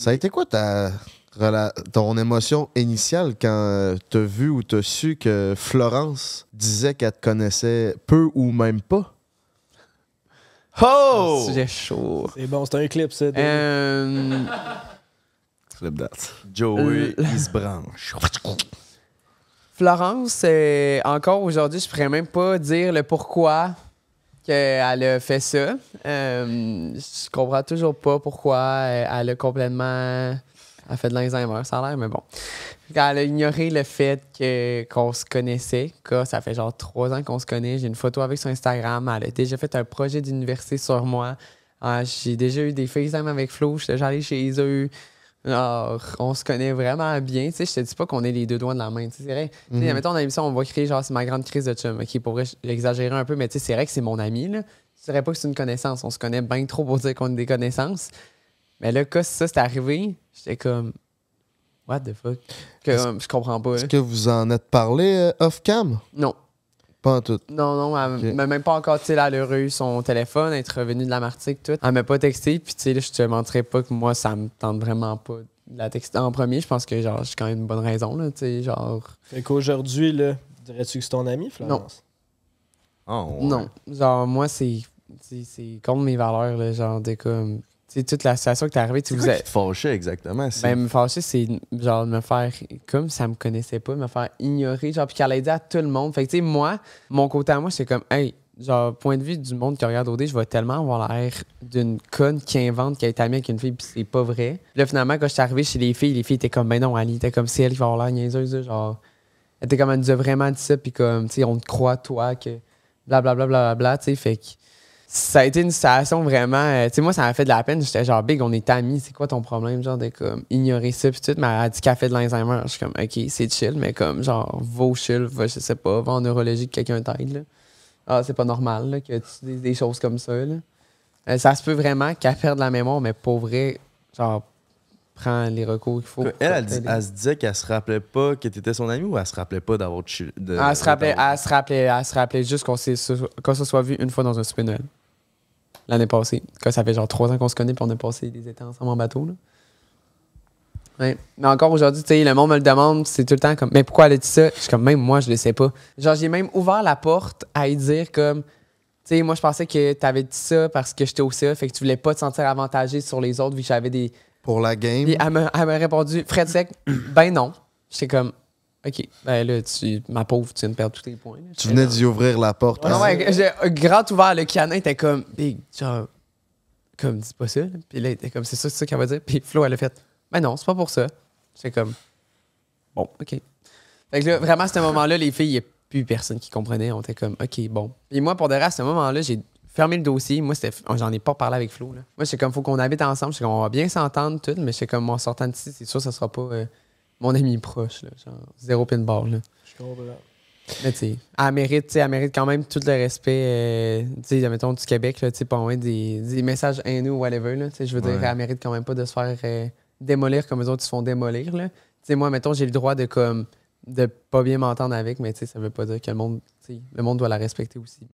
Ça a été quoi ta, ton émotion initiale quand euh, t'as vu ou t'as su que Florence disait qu'elle te connaissait peu ou même pas? Oh! Ah, c'est chaud. C'est bon, c'est un clip, c'est euh, clip date. Joey, il se branche. Florence, encore aujourd'hui, je pourrais même pas dire le pourquoi qu'elle a fait ça. Euh, je comprends toujours pas pourquoi elle a complètement. Elle fait de l'Alzheimer, ça a l'air, mais bon. elle a ignoré le fait que, qu'on se connaissait. que ça fait genre trois ans qu'on se connaît. J'ai une photo avec son Instagram. Elle a déjà fait un projet d'université sur moi. Ah, j'ai déjà eu des FaceTime avec Flo. J'étais allé chez eux. Alors, ah, on se connaît vraiment bien. Tu sais, je te dis pas qu'on est les deux doigts de la main. Tu sais, c'est vrai. Tu mhm. on va créer genre, c'est ma grande crise de chum. OK, pourrait exagérer un peu, mais tu sais, c'est vrai que c'est mon ami. Là. tu dirais pas que c'est une connaissance. On se connaît bien trop pour dire qu'on est des connaissances. Mais là, quand ça, c'est arrivé, j'étais comme, what the fuck? Que, je comprends pas. Est-ce hein. que vous en êtes parlé euh, off-cam? Non. Pas en tout. Non, non, elle m'a même pas encore, tu sais, elle a son téléphone, être revenu de la Martique, tout. Elle m'a pas texté, puis tu sais, je te montrerai pas que moi, ça me tente vraiment pas de la texter en premier. Je pense que, genre, j'ai quand même une bonne raison, là, tu sais, genre. Fait qu'aujourd'hui, là, dirais-tu que c'est ton ami, Florence? Non. Ah, non. Genre, moi, c'est. C'est contre mes valeurs, là, genre, des comme c'est toute la situation que t'es arrivée. Tu vous quoi exactement? Ben, me fâcher, c'est genre me faire, comme ça me connaissait pas, me faire ignorer, genre, puis qu'elle a dit à tout le monde. Fait que, tu sais, moi, mon côté à moi, c'est comme, hey, genre, point de vue du monde qui regarde OD, je vais tellement avoir l'air d'une conne qui invente qu'elle est amie avec une fille, puis c'est pas vrai. là, finalement, quand je suis arrivé chez les filles, les filles étaient comme, ben non, Ali, t'es comme, c'est elle qui va avoir l'air niaiseuse, genre. Elle était comme, elle nous a vraiment dit ça, puis comme, tu sais, on te croit, toi, que blablabla, bla, bla, bla, bla, bla tu sais, fait que ça a été une situation vraiment. Euh, tu sais, moi, ça m'a fait de la peine. J'étais genre, Big, on est amis, c'est quoi ton problème? Genre, de comme ignorer ça, puis tout. Mais elle a dit café de l'Alzheimer. Je suis comme, OK, c'est chill, mais comme, genre, va au chill, va, je sais pas, va en neurologie que quelqu'un t'aide, Ah, c'est pas normal, que tu dises des choses comme ça, euh, ça se peut vraiment qu'elle de la mémoire, mais pour vrai, genre, prends les recours qu'il faut. Elle, elle, dit elle, se disait qu'elle se rappelait pas que t'étais son ami ou elle se rappelait pas d'avoir chill? De, elle, se rappelait, elle se rappelait, elle se rappelait juste qu'on quand ça soit vu une fois dans un spinel l'année passée. ça fait genre trois ans qu'on se connaît, puis on a passé des étés ensemble en bateau. Ouais. Mais encore aujourd'hui, tu sais, le monde me le demande, c'est tout le temps comme, mais pourquoi elle a dit ça? Je suis comme, même moi, je le sais pas. Genre, j'ai même ouvert la porte à y dire comme, tu sais, moi, je pensais que tu avais dit ça parce que j'étais au CA, fait que tu voulais pas te sentir avantagé sur les autres vu que j'avais des. Pour la game. Puis elle m'a répondu, Fred Sec, ben non. J'étais comme, OK. Ben là, tu, ma pauvre, tu viens de perdre tous tes points. Tu venais d'y ouvrir la porte. Non, mais hein? ouais, j'ai euh, grand ouvert le canin, était comme, genre, comme, dis pas ça. Puis là, il était comme, c'est ça, c'est ça qu'elle va dire. Puis Flo, elle a fait, ben non, c'est pas pour ça. C'est comme, bon, OK. Fait que là, vraiment, à ce moment-là, les filles, il n'y a plus personne qui comprenait. On était comme, OK, bon. Et moi, pour de vrai, à ce moment-là, j'ai fermé le dossier. Moi, c'était, j'en ai pas parlé avec Flo. Moi, c'est comme, faut qu'on habite ensemble. C'est on va bien s'entendre, tout. Mais c'est comme, en sortant d'ici, c'est sûr, ça sera pas. Euh, mon ami proche, là, genre zéro pin Je Mais tu sais, elle mérite, quand même tout le respect, euh, tu sais, mettons du Québec, tu sais, pas des, des messages nous » ou whatever, là, tu sais, je veux dire, elle mérite quand même pas de se faire euh, démolir comme eux autres, se font démolir, là. Tu sais, moi, mettons, j'ai le droit de comme de pas bien m'entendre avec, mais tu sais, ça veut pas dire que le monde, le monde doit la respecter aussi.